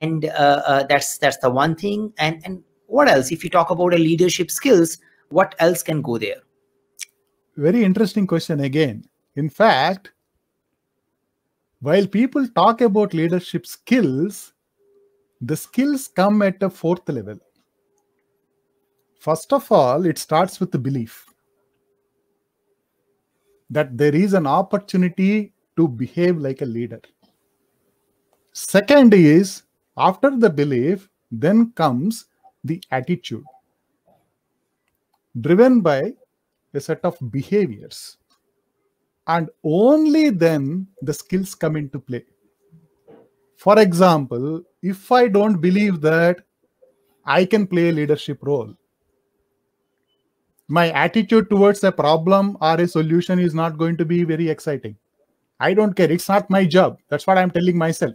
and uh, uh, that's that's the one thing and and what else if you talk about a leadership skills what else can go there very interesting question again in fact while people talk about leadership skills the skills come at a fourth level first of all it starts with the belief that there is an opportunity to behave like a leader second is after the belief, then comes the attitude, driven by a set of behaviors. And only then the skills come into play. For example, if I don't believe that I can play a leadership role, my attitude towards a problem or a solution is not going to be very exciting. I don't care. It's not my job. That's what I'm telling myself.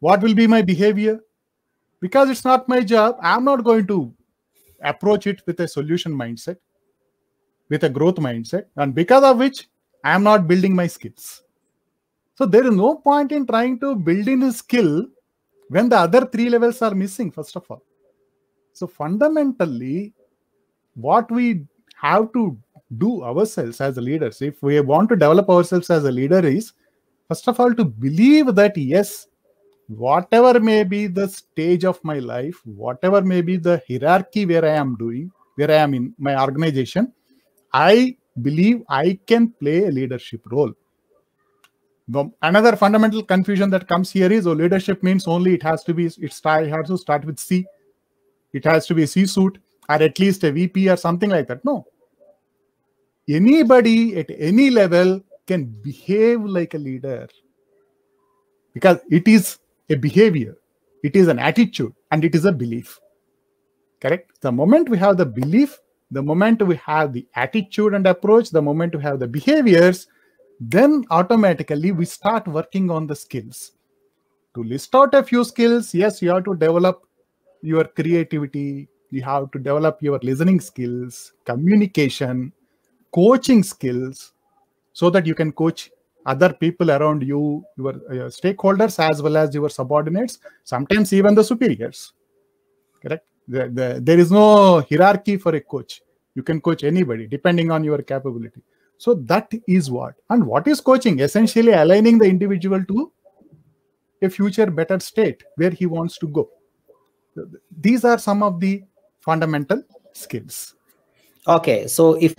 What will be my behavior? Because it's not my job, I'm not going to approach it with a solution mindset, with a growth mindset, and because of which I'm not building my skills. So there is no point in trying to build in a skill when the other three levels are missing, first of all. So fundamentally, what we have to do ourselves as leaders, if we want to develop ourselves as a leader, is first of all to believe that yes, whatever may be the stage of my life, whatever may be the hierarchy where I am doing, where I am in my organization, I believe I can play a leadership role. Another fundamental confusion that comes here is oh, leadership means only it has to be, it start, has to start with C. It has to be C suit or at least a VP or something like that. No. Anybody at any level can behave like a leader because it is a behavior, it is an attitude, and it is a belief. Correct? The moment we have the belief, the moment we have the attitude and approach, the moment we have the behaviors, then automatically we start working on the skills. To list out a few skills, yes, you have to develop your creativity, you have to develop your listening skills, communication, coaching skills, so that you can coach other people around you, your stakeholders, as well as your subordinates, sometimes even the superiors. Correct? The, the, there is no hierarchy for a coach. You can coach anybody depending on your capability. So that is what. And what is coaching? Essentially aligning the individual to a future better state where he wants to go. These are some of the fundamental skills. Okay. So if